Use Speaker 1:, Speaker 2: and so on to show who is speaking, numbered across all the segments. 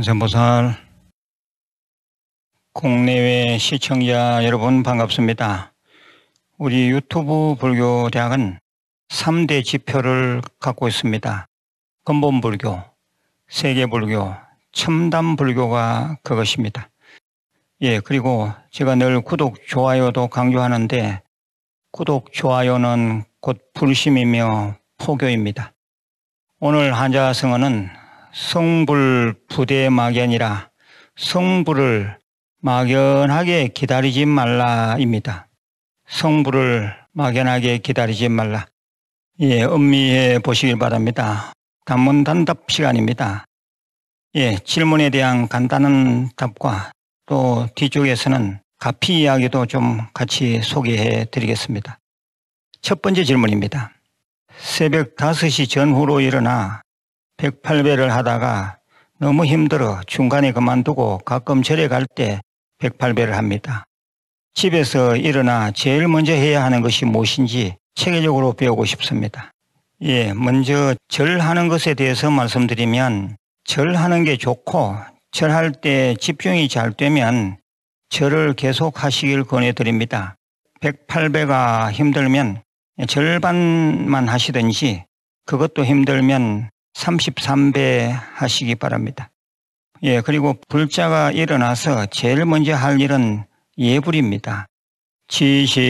Speaker 1: 항산보살 국내외 시청자 여러분 반갑습니다. 우리 유튜브 불교대학은 3대 지표를 갖고 있습니다. 근본불교, 세계불교, 첨단불교가 그것입니다. 예, 그리고 제가 늘 구독, 좋아요도 강조하는데 구독, 좋아요는 곧 불심이며 포교입니다. 오늘 한자성어는 성불 부대 막연이라 성불을 막연하게 기다리지 말라입니다. 성불을 막연하게 기다리지 말라. 예, 음미해 보시길 바랍니다. 단문 단답 시간입니다. 예, 질문에 대한 간단한 답과 또 뒤쪽에서는 가피 이야기도 좀 같이 소개해 드리겠습니다. 첫 번째 질문입니다. 새벽 5시 전후로 일어나 108배를 하다가 너무 힘들어 중간에 그만두고 가끔 절에 갈 때 108배를 합니다. 집에서 일어나 제일 먼저 해야 하는 것이 무엇인지 체계적으로 배우고 싶습니다. 예, 먼저 절하는 것에 대해서 말씀드리면 절하는 게 좋고 절할 때 집중이 잘 되면 절을 계속 하시길 권해드립니다. 108배가 힘들면 절반만 하시든지 그것도 힘들면 33배 하시기 바랍니다. 예, 그리고 불자가 일어나서 제일 먼저 할 일은 예불입니다. 지신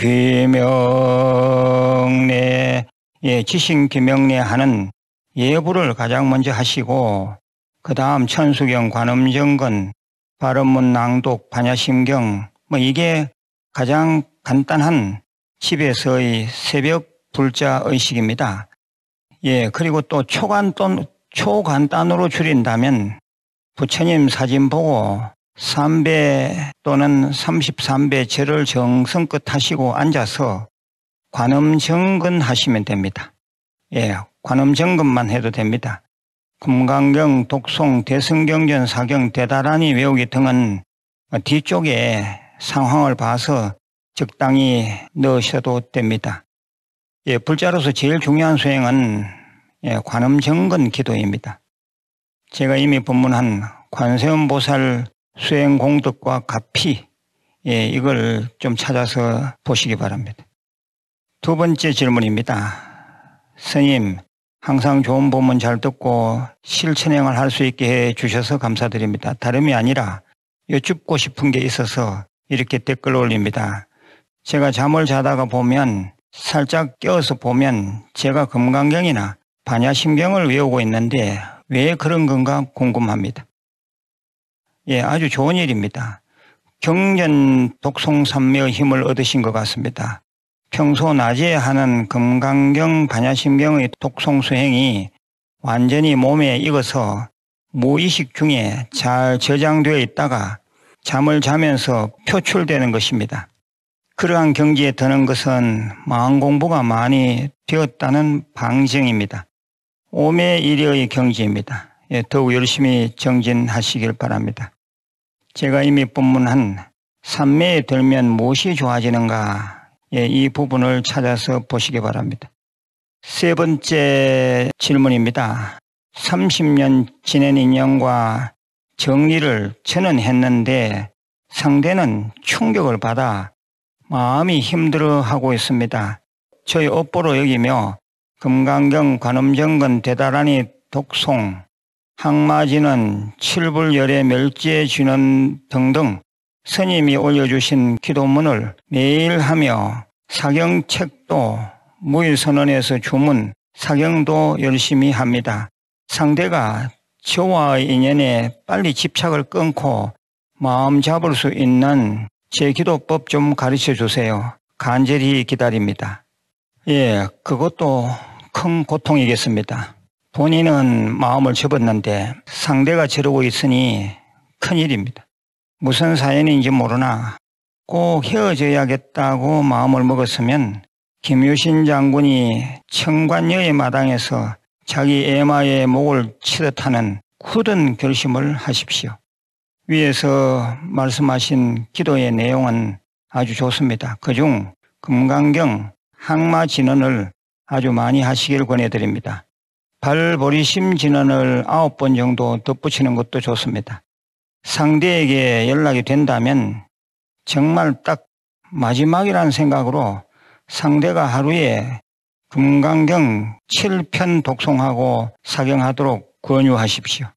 Speaker 1: 귀명례 예, 지신 귀명례 하는 예불을 가장 먼저 하시고 그 다음 천수경 관음정근 발음문 낭독 반야심경 뭐 이게 가장 간단한 집에서의 새벽 불자 의식입니다. 예, 그리고 또 초간돈, 초간단으로 줄인다면 부처님 사진 보고 3배 또는 33배 절을 정성끝 하시고 앉아서 관음정근 하시면 됩니다. 예, 관음정근만 해도 됩니다. 금강경, 독송, 대승경전, 사경, 대다란니 외우기 등은 뒤쪽에 상황을 봐서 적당히 넣으셔도 됩니다. 예, 불자로서 제일 중요한 수행은 예, 관음정근 기도입니다. 제가 이미 본문한 관세음보살 수행공덕과 가피 예, 이걸 좀 찾아서 보시기 바랍니다. 두 번째 질문입니다. 스님, 항상 좋은 본문 잘 듣고 실천행을 할 수 있게 해 주셔서 감사드립니다. 다름이 아니라 여쭙고 싶은 게 있어서 이렇게 댓글 올립니다. 제가 잠을 자다가 보면 살짝 껴서 보면 제가 금강경이나 반야심경을 외우고 있는데 왜 그런 건가 궁금합니다. 예, 아주 좋은 일입니다. 경전 독송삼매의 힘을 얻으신 것 같습니다. 평소 낮에 하는 금강경 반야심경의 독송 수행이 완전히 몸에 익어서 무의식 중에 잘 저장되어 있다가 잠을 자면서 표출되는 것입니다. 그러한 경지에 드는 것은 마음 공부가 많이 되었다는 방증입니다. 오매 일의 경지입니다. 예, 더욱 열심히 정진하시길 바랍니다. 제가 이미 본문한 삼매에 들면 무엇이 좋아지는가 예, 이 부분을 찾아서 보시기 바랍니다. 세 번째 질문입니다. 30년 지낸 인연과 정리를 저는 했는데 상대는 충격을 받아 마음이 힘들어하고 있습니다. 저희 업보로 여기며 금강경 관음정근 대다란히 독송, 항마지는 칠불열의 멸지에 쥐는 등등 스님이 올려주신 기도문을 매일 하며 사경책도 무일선언에서 주문, 사경도 열심히 합니다. 상대가 저와의 인연에 빨리 집착을 끊고 마음 잡을 수 있는 제 기도법 좀 가르쳐 주세요. 간절히 기다립니다. 예, 그것도 큰 고통이겠습니다. 본인은 마음을 접었는데 상대가 저러고 있으니 큰일입니다. 무슨 사연인지 모르나 꼭 헤어져야겠다고 마음을 먹었으면 김유신 장군이 청관여의 마당에서 자기 애마의 목을 치듯하는 굳은 결심을 하십시오. 위에서 말씀하신 기도의 내용은 아주 좋습니다. 그중 금강경 항마 진언을 아주 많이 하시길 권해드립니다. 발보리심 진언을 아홉 번 정도 덧붙이는 것도 좋습니다. 상대에게 연락이 된다면 정말 딱 마지막이라는 생각으로 상대가 하루에 금강경 7편 독송하고 사경하도록 권유하십시오.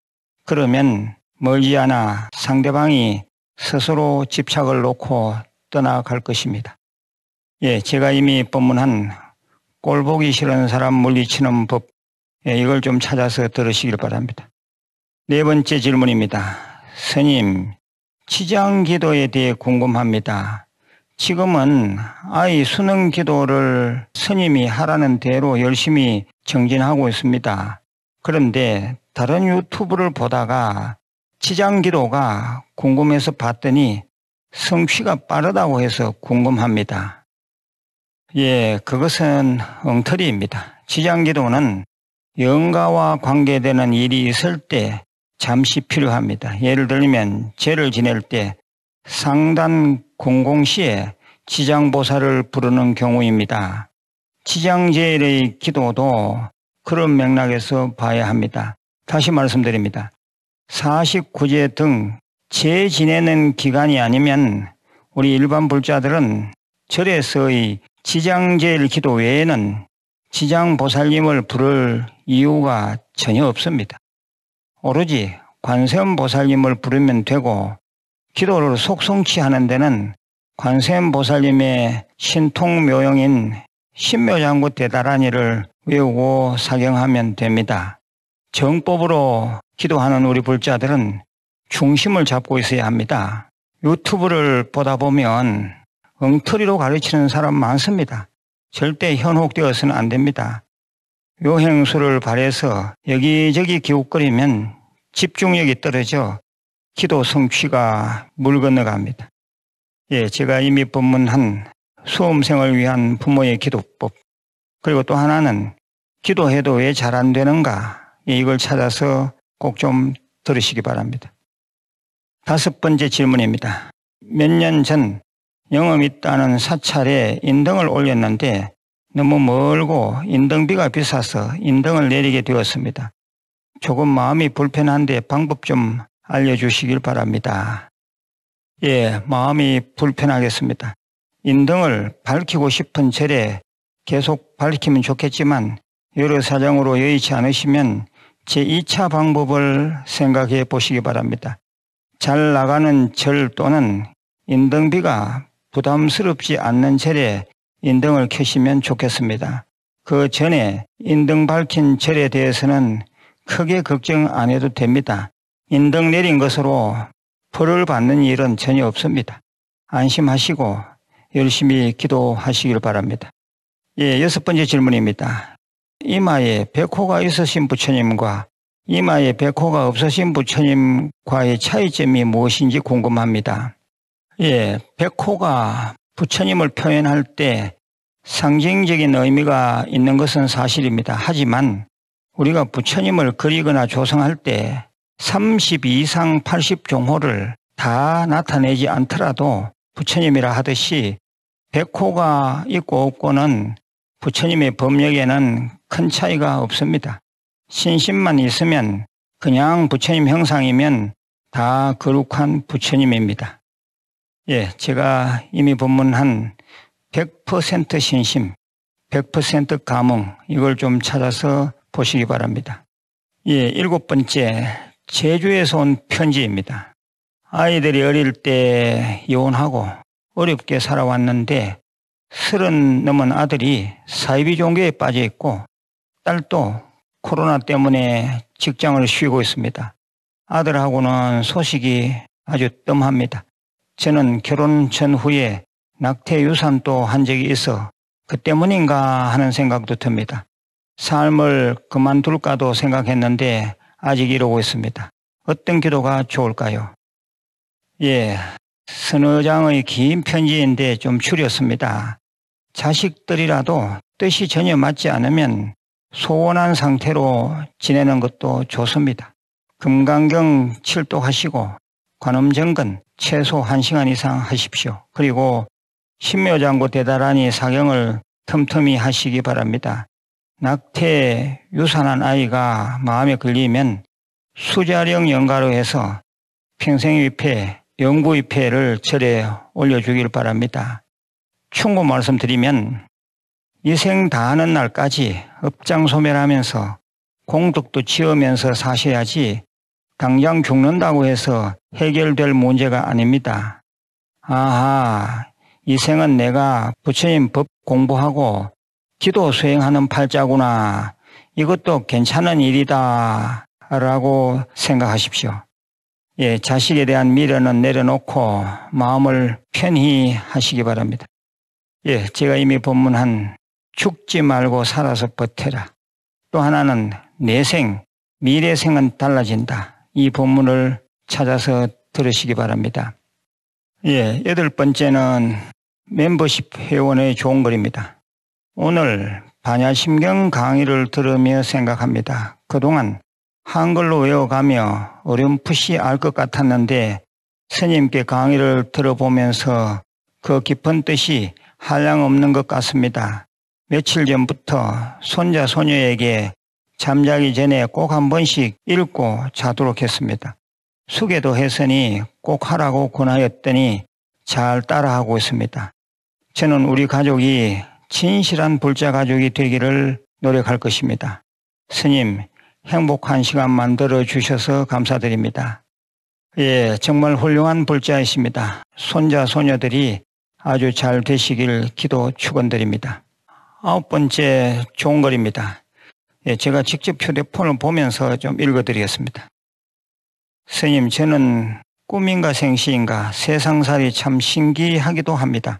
Speaker 1: 그러면 멀지않아 상대방이 스스로 집착을 놓고 떠나갈 것입니다. 예, 제가 이미 법문한 꼴보기 싫은 사람 물리치는 법, 예, 이걸 좀 찾아서 들으시길 바랍니다. 네 번째 질문입니다. 스님, 치장 기도에 대해 궁금합니다. 지금은 아이 수능 기도를 스님이 하라는 대로 열심히 정진하고 있습니다. 그런데 다른 유튜브를 보다가 치장 기도가 궁금해서 봤더니 성취가 빠르다고 해서 궁금합니다. 예, 그것은 엉터리입니다. 치장 기도는 영가와 관계되는 일이 있을 때 잠시 필요합니다. 예를 들면 죄를 지낼 때 상단 공공시에 지장보살을 부르는 경우입니다. 지장제일의 기도도 그런 맥락에서 봐야 합니다. 다시 말씀드립니다. 49제 등 제지내는 기간이 아니면 우리 일반 불자들은 절에서의 지장제일 기도 외에는 지장보살님을 부를 이유가 전혀 없습니다. 오로지 관세음보살님을 부르면 되고 기도를 속성치 하는 데는 관세음보살님의 신통묘용인 신묘장구 대다라니를 외우고 사경하면 됩니다. 정법으로 기도하는 우리 불자들은 중심을 잡고 있어야 합니다. 유튜브를 보다 보면 엉터리로 가르치는 사람 많습니다. 절대 현혹되어서는 안 됩니다. 요행수를 발해서 여기저기 기웃거리면 집중력이 떨어져 기도 성취가 물 건너갑니다. 예, 제가 이미 법문한 수험생을 위한 부모의 기도법 그리고 또 하나는 기도해도 왜 잘 안 되는가 예, 이걸 찾아서 꼭좀 들으시기 바랍니다. 다섯 번째 질문입니다. 몇 년 전 영어 있다는 사찰에 인등을 올렸는데 너무 멀고 인등비가 비싸서 인등을 내리게 되었습니다. 조금 마음이 불편한데 방법 좀 알려주시길 바랍니다. 예, 마음이 불편하겠습니다. 인등을 밝히고 싶은 절에 계속 밝히면 좋겠지만 여러 사정으로 여의치 않으시면 제2차 방법을 생각해 보시기 바랍니다. 잘 나가는 절 또는 인등비가 부담스럽지 않는 절에 인등을 켜시면 좋겠습니다. 그 전에 인등 밝힌 절에 대해서는 크게 걱정 안 해도 됩니다. 인등 내린 것으로 벌을 받는 일은 전혀 없습니다. 안심하시고 열심히 기도하시길 바랍니다. 예, 여섯 번째 질문입니다. 이마에 백호가 있으신 부처님과 이마에 백호가 없으신 부처님과의 차이점이 무엇인지 궁금합니다. 예, 백호가 부처님을 표현할 때 상징적인 의미가 있는 것은 사실입니다. 하지만 우리가 부처님을 그리거나 조성할 때 30 이상 80종호를 다 나타내지 않더라도 부처님이라 하듯이 백호가 있고 없고는 부처님의 법력에는 큰 차이가 없습니다. 신심만 있으면 그냥 부처님 형상이면 다 거룩한 부처님입니다. 예, 제가 이미 본문한 100% 신심, 100% 감흥 이걸 좀 찾아서 보시기 바랍니다. 예, 일곱 번째 제주에서 온 편지입니다. 아이들이 어릴 때 이혼하고 어렵게 살아왔는데 서른 넘은 아들이 사이비 종교에 빠져 있고 딸도 코로나 때문에 직장을 쉬고 있습니다. 아들하고는 소식이 아주 뜸합니다. 저는 결혼 전후에 낙태 유산도 한 적이 있어 그 때문인가 하는 생각도 듭니다. 삶을 그만둘까도 생각했는데 아직 이러고 있습니다. 어떤 기도가 좋을까요? 예, 선의장의 긴 편지인데 좀 줄였습니다. 자식들이라도 뜻이 전혀 맞지 않으면 소원한 상태로 지내는 것도 좋습니다. 금강경 7도 하시고 관음정근 최소 1시간 이상 하십시오. 그리고 신묘장구 대다란니 사경을 틈틈이 하시기 바랍니다. 낙태에 유산한 아이가 마음에 걸리면 수자령 연가로 해서 평생위패, 영구위패를 절에 올려주길 바랍니다. 충고 말씀드리면 이생 다하는 날까지 업장 소멸하면서 공덕도 지으면서 사셔야지 당장 죽는다고 해서 해결될 문제가 아닙니다. 아하, 이 생은 내가 부처님 법 공부하고 기도 수행하는 팔자구나. 이것도 괜찮은 일이다. 라고 생각하십시오. 예, 자식에 대한 미련은 내려놓고 마음을 편히 하시기 바랍니다. 예, 제가 이미 법문한 죽지 말고 살아서 버텨라. 또 하나는 내생, 미래생은 달라진다. 이 본문을 찾아서 들으시기 바랍니다. 예, 여덟 번째는 멤버십 회원의 좋은 글입니다. 오늘 반야심경 강의를 들으며 생각합니다. 그동안 한글로 외워가며 어렴풋이 알 것 같았는데 스님께 강의를 들어보면서 그 깊은 뜻이 한량 없는 것 같습니다. 며칠 전부터 손자, 소녀에게 잠자기 전에 꼭 한 번씩 읽고 자도록 했습니다. 숙개도 했으니 꼭 하라고 권하였더니 잘 따라하고 있습니다. 저는 우리 가족이 진실한 불자 가족이 되기를 노력할 것입니다. 스님, 행복한 시간 만들어 주셔서 감사드립니다. 예, 정말 훌륭한 불자이십니다. 손자, 소녀들이 아주 잘 되시길 기도 축원드립니다. 아홉 번째 좋은 글입니다 예, 제가 직접 휴대폰을 보면서 좀 읽어드리겠습니다. 스님, 저는 꿈인가 생시인가 세상살이 참 신기하기도 합니다.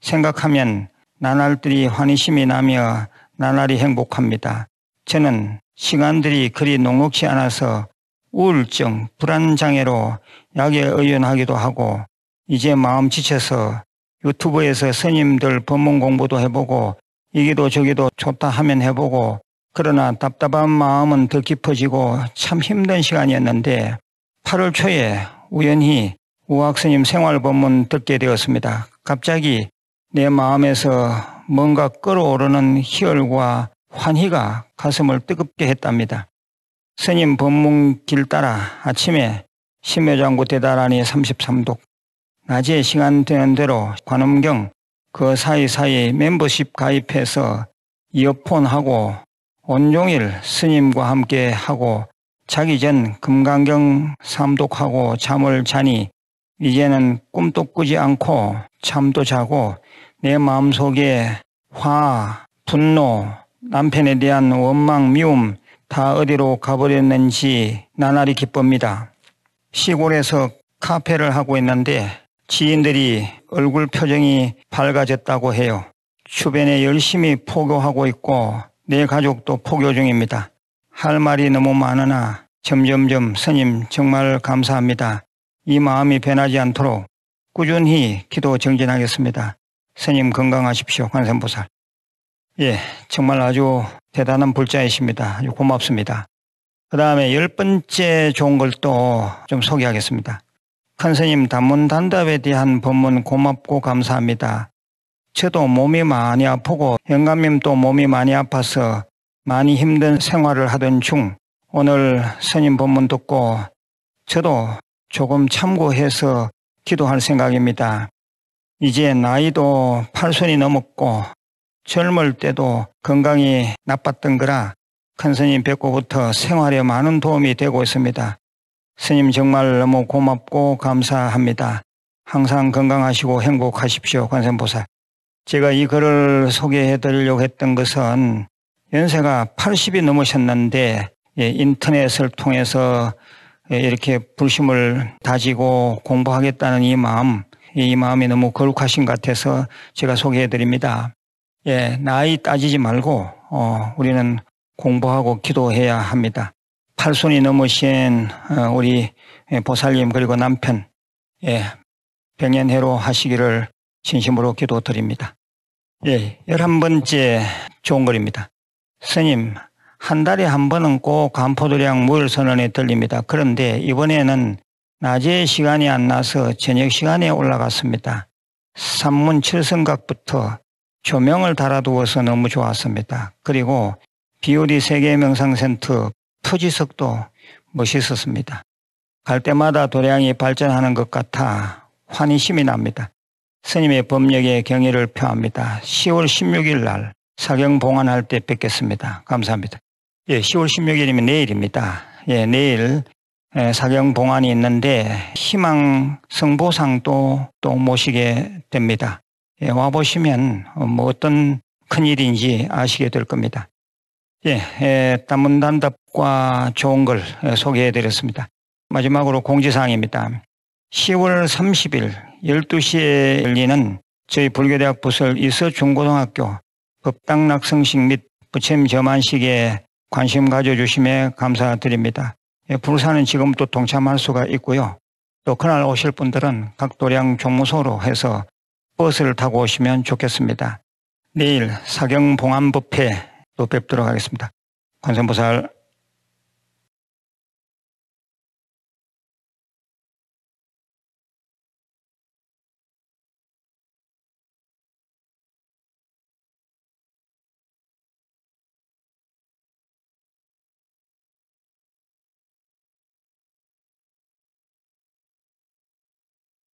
Speaker 1: 생각하면 나날들이 환희심이 나며 나날이 행복합니다. 저는 시간들이 그리 녹록치 않아서 우울증, 불안장애로 약에 의연하기도 하고 이제 마음 지쳐서 유튜브에서 스님들 법문 공부도 해보고 이기도 저기도 좋다 하면 해보고 그러나 답답한 마음은 더 깊어지고 참 힘든 시간이었는데 8월 초에 우연히 우학스님 생활법문 듣게 되었습니다. 갑자기 내 마음에서 뭔가 끌어오르는 희열과 환희가 가슴을 뜨겁게 했답니다. 스님 법문길 따라 아침에 심묘장구 대단하니 33독, 낮에 시간 되는 대로 관음경 그 사이사이 멤버십 가입해서 이어폰하고 온종일 스님과 함께 하고 자기 전 금강경 삼독하고 잠을 자니 이제는 꿈도 꾸지 않고 잠도 자고 내 마음속에 화, 분노, 남편에 대한 원망, 미움 다 어디로 가버렸는지 나날이 기쁩니다. 시골에서 카페를 하고 있는데 지인들이 얼굴 표정이 밝아졌다고 해요. 주변에 열심히 포교하고 있고 내 가족도 포교 중입니다. 할 말이 너무 많으나 점점점 스님 정말 감사합니다. 이 마음이 변하지 않도록 꾸준히 기도 정진하겠습니다. 스님 건강하십시오. 관세음보살. 예, 정말 아주 대단한 불자이십니다. 고맙습니다. 그 다음에 열 번째 좋은 걸 또 좀 소개하겠습니다. 큰스님 단문단답에 대한 법문 고맙고 감사합니다. 저도 몸이 많이 아프고 영감님도 몸이 많이 아파서 많이 힘든 생활을 하던 중 오늘 스님 법문 듣고 저도 조금 참고해서 기도할 생각입니다. 이제 나이도 8순이 넘었고 젊을 때도 건강이 나빴던 거라 큰 스님 뵙고부터 생활에 많은 도움이 되고 있습니다. 스님 정말 너무 고맙고 감사합니다. 항상 건강하시고 행복하십시오. 관세음보살. 제가 이 글을 소개해 드리려고 했던 것은 연세가 80이 넘으셨는데 예, 인터넷을 통해서 예, 이렇게 불심을 다지고 공부하겠다는 이 마음, 이 마음이 너무 거룩하신 것 같아서 제가 소개해 드립니다. 예, 나이 따지지 말고 어, 우리는 공부하고 기도해야 합니다. 팔순이 넘으신 어, 우리 보살님 그리고 남편 예, 병연해로 하시기를 진심으로 기도드립니다. 예, 1한 번째 좋은 글입니다. 스님, 한 달에 한 번은 꼭 간포도량 물혈 선언에 들립니다. 그런데 이번에는 낮에 시간이 안 나서 저녁 시간에 올라갔습니다. 산문 칠성각부터 조명을 달아두어서 너무 좋았습니다. 그리고 비오디 세계명상센터 토지석도 멋있었습니다. 갈 때마다 도량이 발전하는 것 같아 환희심이 납니다. 스님의 법력에 경의를 표합니다. 10월 16일 날 사경 봉안할 때 뵙겠습니다. 감사합니다. 예, 10월 16일이면 내일입니다. 예, 내일 사경 봉안이 있는데 희망 성보상도 또 모시게 됩니다. 예, 와보시면 뭐 어떤 큰일인지 아시게 될 겁니다. 예, 예 단문단답과 좋은 글 예, 소개해드렸습니다. 마지막으로 공지사항입니다. 10월 30일 12시에 열리는 저희 불교대학 부설 이서 중고등학교 법당낙성식및 부침 점안식에 관심 가져주심에 감사드립니다. 예, 불사는 지금 또 동참할 수가 있고요. 또 그날 오실 분들은 각 도량 종무소로 해서 버스를 타고 오시면 좋겠습니다. 내일 사경봉안법회 또 뵙도록 하겠습니다. 관세음보살